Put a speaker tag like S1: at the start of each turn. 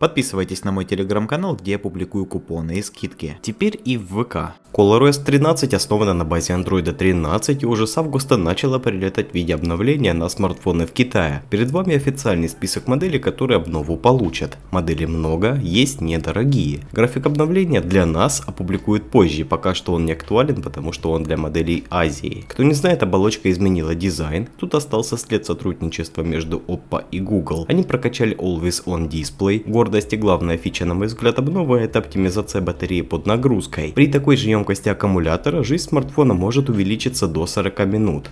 S1: Подписывайтесь на мой телеграм-канал, где я публикую купоны и скидки. Теперь и в ВК. ColorOS 13 основана на базе Android 13 и уже с августа начала прилетать в виде обновления на смартфоны в Китае. Перед вами официальный список моделей, которые обнову получат. Моделей много, есть недорогие. График обновления для нас опубликуют позже, пока что он не актуален, потому что он для моделей Азии. Кто не знает, оболочка изменила дизайн, тут остался след сотрудничества между Oppo и Google. Они прокачали Always On Display, гордо твердости главная фича, на мой взгляд, обновы – это оптимизация батареи под нагрузкой. При такой же емкости аккумулятора жизнь смартфона может увеличиться до 40 минут.